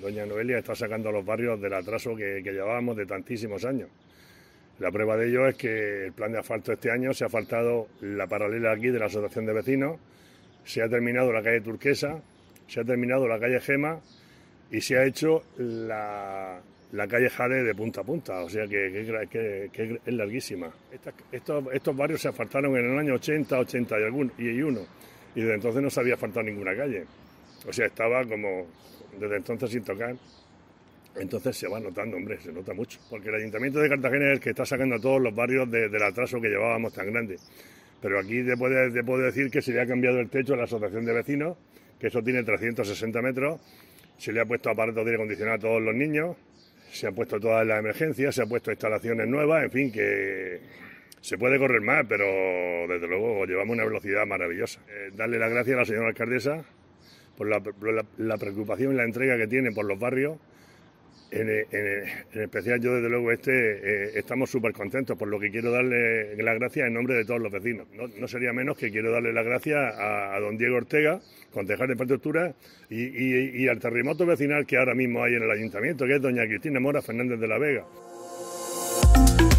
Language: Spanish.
Doña Noelia está sacando a los barrios del atraso que, llevábamos de tantísimos años. La prueba de ello es que el plan de asfalto este año se ha faltado la paralela aquí de la Asociación de Vecinos, se ha terminado la calle Turquesa, se ha terminado la calle Gema y se ha hecho la, calle Jade de punta a punta, o sea que, es larguísima. estos, barrios se asfaltaron en el año 80, 80 y, algún, y uno, y desde entonces no se había asfaltado ninguna calle. O sea, estaba como desde entonces sin tocar. Entonces se va notando, hombre, se nota mucho. Porque el Ayuntamiento de Cartagena es el que está sacando a todos los barrios del atraso que llevábamos tan grande. Pero aquí te puedo, decir que se le ha cambiado el techo a la Asociación de Vecinos, que eso tiene 360 metros. Se le ha puesto aparatos de aire acondicionado a todos los niños. Se han puesto todas las emergencias, se han puesto instalaciones nuevas, en fin, que se puede correr más, pero desde luego llevamos una velocidad maravillosa. Eh, darle las gracias a la señora alcaldesa por la, preocupación y la entrega que tiene por los barrios. En, e, e, especial yo desde luego este eh, estamos súper contentos por lo que quiero darle las gracias en nombre de todos los vecinos. No, sería menos que quiero darle las gracias a, don Diego Ortega, concejal de infraestructura, y, y al terremoto vecinal que ahora mismo hay en el ayuntamiento, que es doña Cristina Mora Fernández de la Vega.